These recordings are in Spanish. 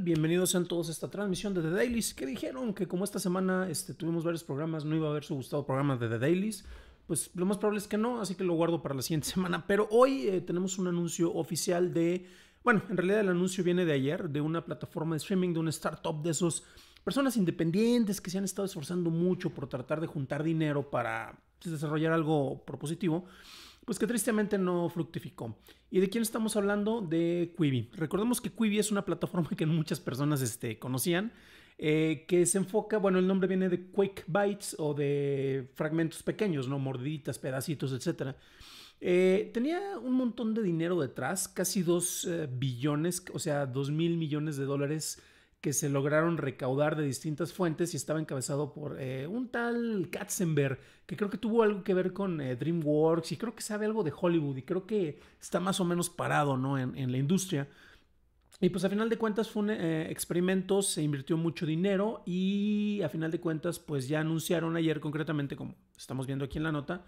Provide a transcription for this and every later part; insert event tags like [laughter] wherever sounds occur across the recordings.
Bienvenidos sean todos a esta transmisión de The Dailies. Que dijeron que como esta semana este, tuvimos varios programas, no iba a haber su gustado programa de The Dailies. Pues lo más probable es que no, así que lo guardo para la siguiente [laughs] semana. Pero hoy eh, tenemos un anuncio oficial de... Bueno, en realidad el anuncio viene de ayer, de una plataforma de streaming, de una startup de esos... Personas independientes que se han estado esforzando mucho por tratar de juntar dinero para pues, desarrollar algo propositivo pues que tristemente no fructificó. ¿Y de quién estamos hablando? De Quibi. Recordemos que Quibi es una plataforma que muchas personas este, conocían, eh, que se enfoca, bueno, el nombre viene de Quake Bites o de fragmentos pequeños, ¿no? Mordiditas, pedacitos, etc. Eh, tenía un montón de dinero detrás, casi 2 eh, billones, o sea, 2 mil millones de dólares que se lograron recaudar de distintas fuentes y estaba encabezado por eh, un tal Katzenberg, que creo que tuvo algo que ver con eh, DreamWorks y creo que sabe algo de Hollywood y creo que está más o menos parado ¿no? en, en la industria. Y pues a final de cuentas fue un eh, experimento, se invirtió mucho dinero y a final de cuentas pues ya anunciaron ayer concretamente, como estamos viendo aquí en la nota,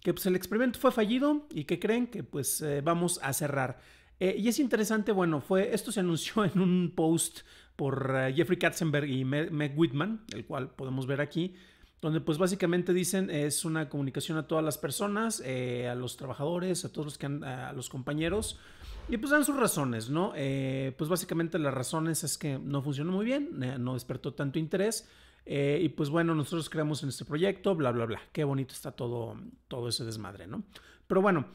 que pues el experimento fue fallido y que creen que pues vamos a cerrar. y es interesante, bueno, fue, esto se anunció [laughs] en un post por eh, Jeffrey Katzenberg y Meg Whitman, el cual podemos ver aquí, donde pues básicamente dicen es una comunicación a todas las personas, eh, a los trabajadores, a todos los que a los compañeros, y pues dan sus razones, ¿no? Eh, pues básicamente las razones es que no funcionó muy bien, no despertó tanto interés, y pues bueno, nosotros creamos en este proyecto, bla, bla, bla, qué bonito está todo, todo ese desmadre, ¿no? Pero bueno,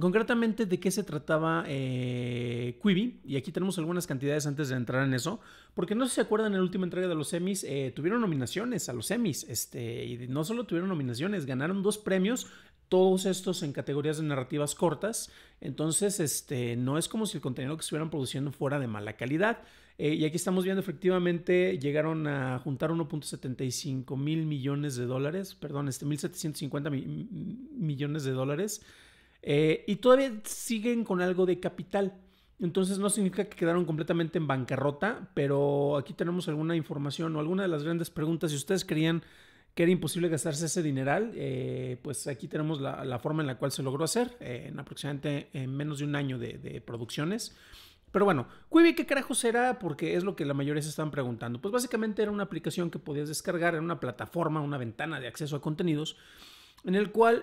Concretamente, ¿de qué se trataba eh, Quibi? Y aquí tenemos algunas cantidades antes de entrar en eso, porque no sé si se acuerdan, en la última entrega de los Emmys eh, tuvieron nominaciones a los Emmys, este, y no solo tuvieron nominaciones, ganaron dos premios, todos estos en categorías de narrativas cortas, entonces este, no es como si el contenido que estuvieran produciendo fuera de mala calidad. Eh, y aquí estamos viendo efectivamente llegaron a juntar 1.75 mil millones de dólares, perdón, este, 1.750 millones de dólares. Eh, y todavía siguen con algo de capital. Entonces no significa que quedaron completamente en bancarrota, pero aquí tenemos alguna información o alguna de las grandes preguntas. Si ustedes creían que era imposible gastarse ese dineral, eh, pues aquí tenemos la, forma en la cual se logró hacer, eh, en aproximadamente en menos de un año de, producciones. Pero bueno, Quibi, ¿qué carajos era? Porque es lo que la mayoría se están preguntando. Pues básicamente era una aplicación que podías descargar, era una plataforma, una ventana de acceso a contenidos, en el cual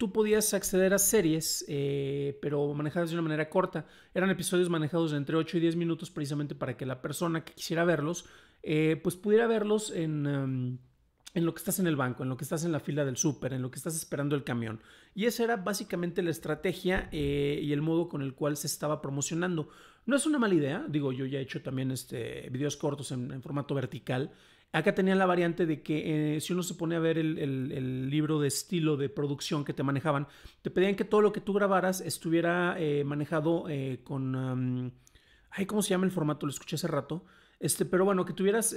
tú podías acceder a series, eh, pero manejadas de una manera corta. Eran episodios manejados de entre 8 y 10 minutos precisamente para que la persona que quisiera verlos, eh, pues pudiera verlos em, en, lo que estás en el banco, en lo que estás en la fila del súper, en lo que estás esperando el camión. Y esa era básicamente la estrategia eh, y el modo con el cual se estaba promocionando. No es una mala idea, digo, yo ya he hecho también este, videos cortos en formato vertical. Acá tenían la variante de que eh, si uno se pone a ver el, libro de estilo de producción que te manejaban, te pedían que todo lo que tú grabaras estuviera eh, manejado eh, con... ay, ¿cómo se llama el formato? Lo escuché hace rato. Este, pero bueno, que tuvieras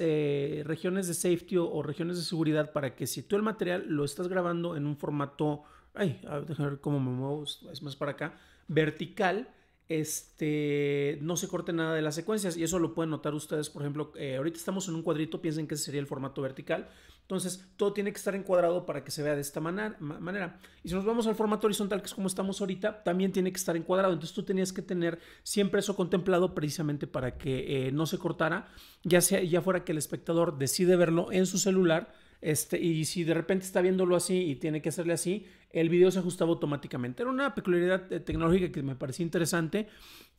regiones de safety o, regiones de seguridad para que si tú el material lo estás grabando en un formato... Ay, a ver cómo me muevo, es más para acá, vertical este, no se corte nada de las secuencias y eso lo pueden notar ustedes, por ejemplo, eh, ahorita estamos en un cuadrito, piensen que sería el formato vertical, entonces todo tiene que estar encuadrado para que se vea de esta manera, Y si nos vamos al formato horizontal, que es como estamos ahorita, también tiene que estar encuadrado, entonces tú tenías que tener siempre eso contemplado precisamente para que eh, no se cortara, ya, sea, ya fuera que el espectador decide verlo en su celular, este, y si de repente está viéndolo así y tiene que hacerle así, el video se ajustaba automáticamente. Era una peculiaridad eh, tecnológica que me parecía interesante.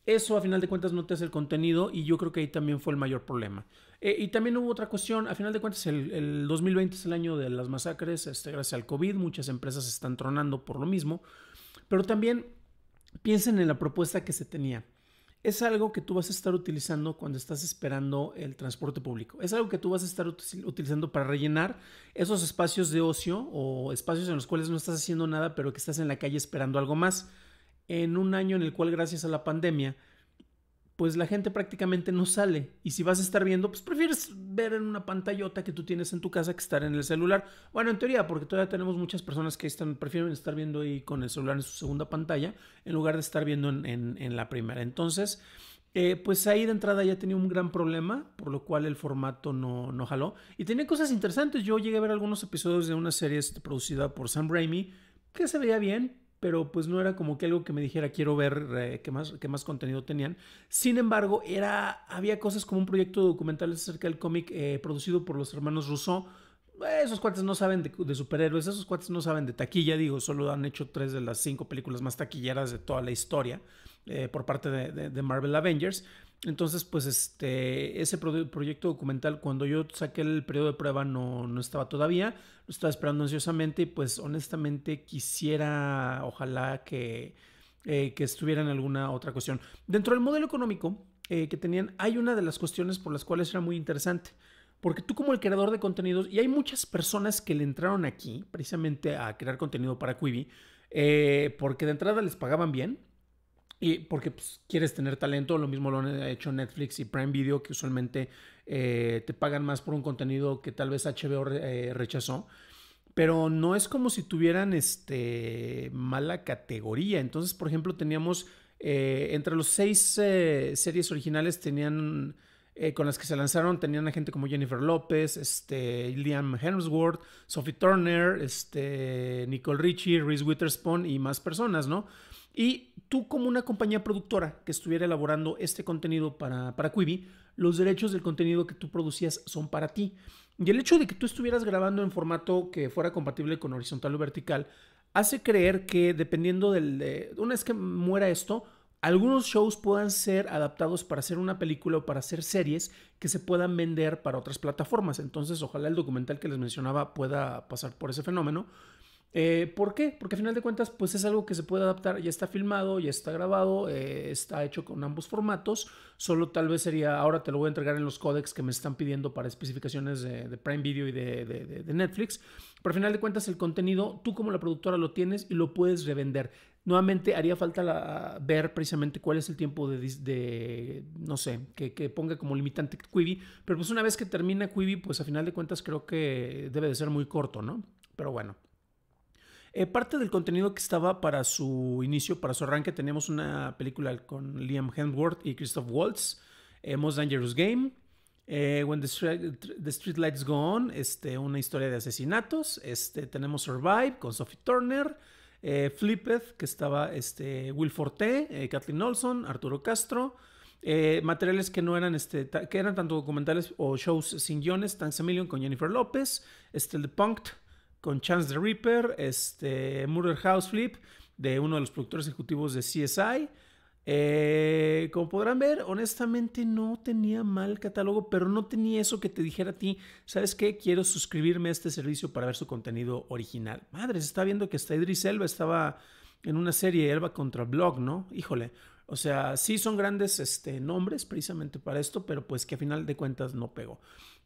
Eso a final de cuentas no te hace el contenido y yo creo que ahí también fue el mayor problema. Eh, y también hubo otra cuestión, a final de cuentas el, 2020 es el año de las masacres, este, gracias al COVID, muchas empresas están tronando por lo mismo, pero también piensen en la propuesta que se tenía es algo que tú vas a estar utilizando cuando estás esperando el transporte público. Es algo que tú vas a estar utilizando para rellenar esos espacios de ocio o espacios en los cuales no estás haciendo nada, pero que estás en la calle esperando algo más. En un año en el cual, gracias a la pandemia, pues la gente prácticamente no sale. Y si vas a estar viendo, pues prefieres ver en una pantallota que tú tienes en tu casa que estar en el celular. Bueno, en teoría, porque todavía tenemos muchas personas que están, prefieren estar viendo ahí con el celular en su segunda pantalla en lugar de estar viendo en, la primera. Entonces, eh, pues ahí de entrada ya tenía un gran problema, por lo cual el formato no, no jaló. Y tenía cosas interesantes. Yo llegué a ver algunos episodios de una serie este, producida por Sam Raimi que se veía bien, pero pues no era como que algo que me dijera quiero ver eh, qué, más, qué más contenido tenían. Sin embargo, era, había cosas como un proyecto documental acerca del cómic eh, producido por los hermanos Rousseau. esos cuates no saben de, superhéroes, esos cuates no saben de taquilla, digo, solo han hecho tres de las cinco películas más taquilleras de toda la historia eh, por parte de, de Marvel Avengers. Entonces, pues este, ese proyecto documental, cuando yo saqué el periodo de prueba, no, estaba todavía, lo estaba esperando ansiosamente y pues honestamente quisiera, ojalá que, eh, estuviera en alguna otra cuestión. Dentro del modelo económico eh, que tenían, hay una de las cuestiones por las cuales era muy interesante, porque tú como el creador de contenidos, y hay muchas personas que le entraron aquí precisamente a crear contenido para Quibi, eh, porque de entrada les pagaban bien, y porque pues, quieres tener talento, lo mismo lo han hecho Netflix y Prime Video, que usualmente eh, te pagan más por un contenido que tal vez HBO eh, rechazó. Pero no es como si tuvieran este, mala categoría. Entonces, por ejemplo, teníamos eh, entre los seis series originales tenían con las que se lanzaron tenían a gente como Jennifer López, este, Liam Hemsworth, Sophie Turner, este, Nicole Richie, Reese Witherspoon y más personas, ¿no? Y tú como una compañía productora que estuviera elaborando este contenido para, para Quibi, los derechos del contenido que tú producías son para ti. Y el hecho de que tú estuvieras grabando en formato que fuera compatible con horizontal o vertical, hace creer que dependiendo del... De, una vez que muera esto, algunos shows puedan ser adaptados para hacer una película o para hacer series que se puedan vender para otras plataformas. Entonces, ojalá el documental que les mencionaba pueda pasar por ese fenómeno. Eh, ¿Por qué? Porque a final de cuentas, pues es algo que se puede adaptar, ya está filmado, ya está grabado, eh, está hecho con ambos formatos, solo tal vez sería, ahora te lo voy a entregar en los códex que me están pidiendo para especificaciones de, Prime Video y de, Netflix, pero al final de cuentas el contenido, tú como la productora lo tienes y lo puedes revender. Nuevamente haría falta ver precisamente cuál es el tiempo de, no sé, que, ponga como limitante Quibi, pero pues una vez que termina Quibi, pues a final de cuentas creo que debe de ser muy corto, ¿no? Pero bueno. Eh, parte del contenido que estaba para su inicio, para su arranque, tenemos una película con Liam Hemsworth y Christoph Waltz, eh, Most Dangerous Game, eh, When the, Streetlights Street Go On, este, una historia de asesinatos, este, tenemos Survive con Sophie Turner, Flippeth, que estaba este, Will Forte, Kathleen Olson, Arturo Castro, materiales que no eran este, que eran tanto documentales o shows sin guiones, Tanks a con Jennifer López, este, The Punked con Chance the Reaper, este, Murder House Flip, de uno de los productores ejecutivos de CSI. Eh, como podrán ver, honestamente no tenía mal catálogo, pero no tenía eso que te dijera a ti, ¿sabes qué? Quiero suscribirme a este servicio para ver su contenido original. Madre, se está viendo que hasta Idris Elba, estaba en una serie Elba contra Blog, ¿no? Híjole. O sea, sí son grandes este, nombres precisamente para esto, pero pues que a final de cuentas no pegó.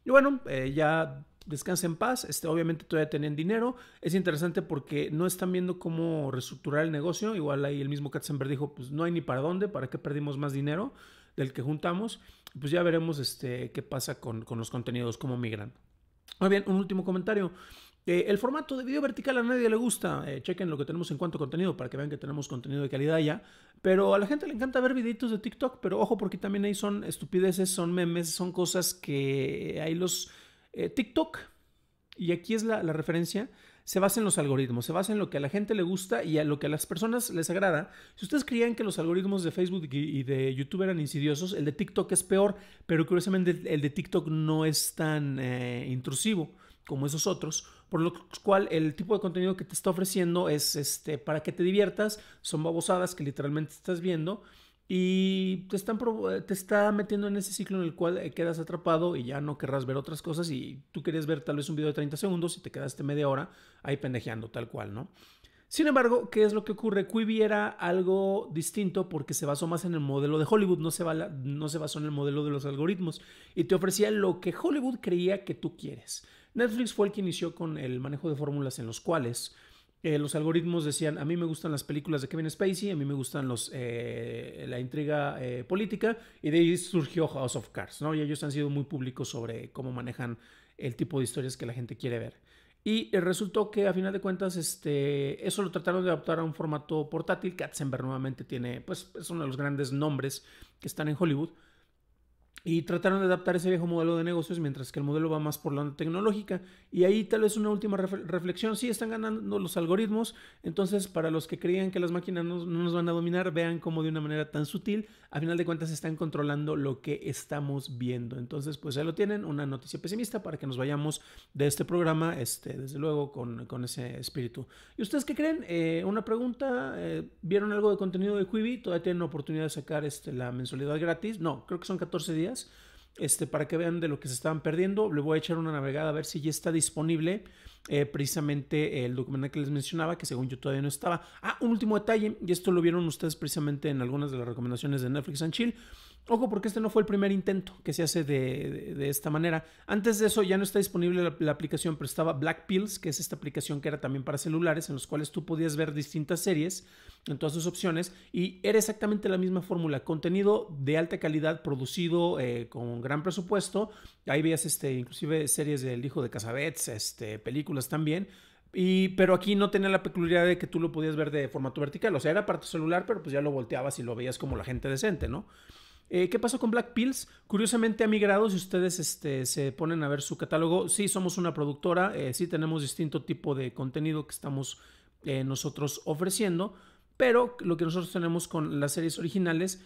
Y bueno, eh, ya Descansen en paz. Este, obviamente todavía tienen dinero. Es interesante porque no están viendo cómo reestructurar el negocio. Igual ahí el mismo Katzenberg dijo, pues no hay ni para dónde, ¿para qué perdimos más dinero del que juntamos? Pues ya veremos este, qué pasa con, los contenidos, cómo migran. Muy bien, un último comentario. Eh, el formato de video vertical a nadie le gusta. Eh, chequen lo que tenemos en cuanto a contenido para que vean que tenemos contenido de calidad ya. Pero a la gente le encanta ver videitos de TikTok, pero ojo porque también ahí son estupideces, son memes, son cosas que ahí los eh, TikTok, y aquí es la, referencia, se basa en los algoritmos, se basa en lo que a la gente le gusta y a lo que a las personas les agrada. Si ustedes creían que los algoritmos de Facebook y de YouTube eran insidiosos, el de TikTok es peor, pero curiosamente el de TikTok no es tan eh, intrusivo como esos otros, por lo cual el tipo de contenido que te está ofreciendo es este, para que te diviertas, son babosadas que literalmente estás viendo y te, están, eh, te está metiendo en ese ciclo en el cual eh, quedas atrapado y ya no querrás ver otras cosas. Y tú quieres ver tal vez un video de 30 segundos y te quedaste media hora ahí pendejeando tal cual, ¿no? Sin embargo, ¿qué es lo que ocurre? Quibi era algo distinto porque se basó más en el modelo de Hollywood, no se, no se basó en el modelo de los algoritmos y te ofrecía lo que Hollywood creía que tú quieres. Netflix fue el que inició con el manejo de fórmulas en los cuales eh, los algoritmos decían, a mí me gustan las películas de Kevin Spacey, a mí me gustan los, eh, la intriga eh, política, y de ahí surgió House of Cards, ¿no? Y ellos han sido muy públicos sobre cómo manejan el tipo de historias que la gente quiere ver. Y resultó que a final de cuentas, este, eso lo trataron de adaptar a un formato portátil. Katzenberg nuevamente tiene, pues es uno de los grandes nombres que están en Hollywood. Y trataron de adaptar ese viejo modelo de negocios mientras que el modelo va más por la onda tecnológica. Y ahí tal vez una última reflexión. Sí, están ganando los algoritmos. Entonces, para los que creían que las máquinas no, nos van a dominar, vean cómo de una manera tan sutil, a final de cuentas, están controlando lo que estamos viendo. Entonces, pues ya lo tienen, una noticia pesimista para que nos vayamos de este programa, este, desde luego, con, con ese espíritu. ¿Y ustedes qué creen? Eh, una pregunta, eh, ¿vieron algo de contenido de Quibi? ¿Todavía tienen oportunidad de sacar este, la mensualidad gratis? No, creo que son 14 días este, para que vean de lo que se estaban perdiendo. Le voy a echar una navegada a ver si ya está disponible eh, precisamente el documental que les mencionaba, que según yo todavía no estaba. Ah, un último detalle, y esto lo vieron ustedes precisamente en algunas de las recomendaciones de Netflix and Chill. Ojo, porque este no fue el primer intento que se hace de, de, esta manera. Antes de eso ya no está disponible la, aplicación, pero estaba Black Pills, que es esta aplicación que era también para celulares, en los cuales tú podías ver distintas series en todas sus opciones. Y era exactamente la misma fórmula. Contenido de alta calidad, producido eh, con gran presupuesto. Ahí veías este, inclusive series del hijo de Casabets, este, películas también. Y, pero aquí no tenía la peculiaridad de que tú lo podías ver de formato vertical. O sea, era para tu celular, pero pues ya lo volteabas y lo veías como la gente decente, ¿no? Eh, ¿Qué pasó con Black Pills? Curiosamente ha migrado, si ustedes este, se ponen a ver su catálogo, sí somos una productora, eh, sí tenemos distinto tipo de contenido que estamos eh, nosotros ofreciendo, pero lo que nosotros tenemos con las series originales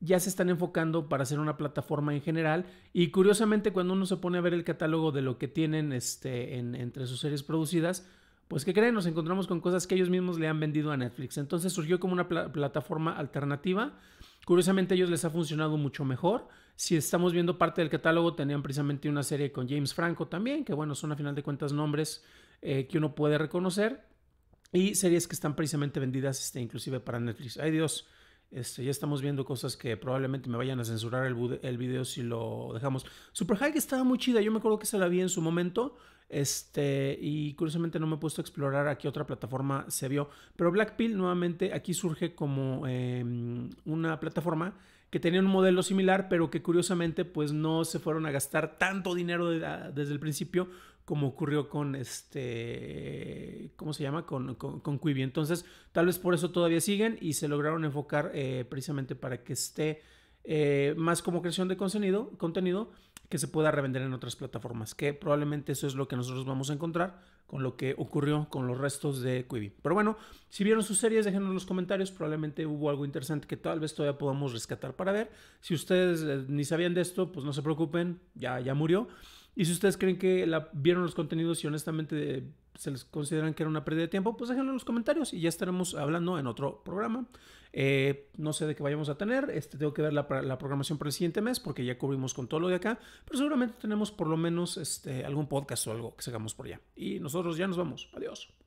ya se están enfocando para hacer una plataforma en general y curiosamente cuando uno se pone a ver el catálogo de lo que tienen este, entre sus series producidas, pues que creen? Nos encontramos con cosas que ellos mismos le han vendido a Netflix. Entonces surgió como una plataforma alternativa. Curiosamente a ellos les ha funcionado mucho mejor. Si estamos viendo parte del catálogo, tenían precisamente una serie con James Franco también, que bueno, son a final de cuentas nombres eh, que uno puede reconocer. Y series que están precisamente vendidas este, inclusive para Netflix. Ay Dios, este, ya estamos viendo cosas que probablemente me vayan a censurar el, el video si lo dejamos. Super estaba muy chida, yo me acuerdo que se la vi en su momento. Este, y curiosamente no me he puesto a explorar a qué otra plataforma se vio. Pero Blackpill nuevamente aquí surge como em, una plataforma que tenía un modelo similar, pero que curiosamente pues no se fueron a gastar tanto dinero desde el principio como ocurrió con este, ¿cómo se llama? Con, con, Entonces, tal vez por eso todavía siguen y se lograron enfocar eh, precisamente para que esté eh, más como creación de contenido, contenido que se pueda revender en otras plataformas, que probablemente eso es lo que nosotros vamos a encontrar con lo que ocurrió con los restos de Quibi. Pero bueno, si vieron sus series, déjenos en los comentarios, probablemente hubo algo interesante que tal vez todavía podamos rescatar para ver. Si ustedes eh, ni sabían de esto, pues no se preocupen, ya, ya murió. Y si ustedes creen que la, vieron los contenidos y honestamente eh, se les consideran que era una pérdida de tiempo, pues déjenlo en los comentarios y ya estaremos hablando en otro programa. Eh, no sé de qué vayamos a tener, este, tengo que ver la, programación para el siguiente mes porque ya cubrimos con todo lo de acá, pero seguramente tenemos por lo menos este, algún podcast o algo que hagamos por allá. Y nosotros ya nos vamos. Adiós.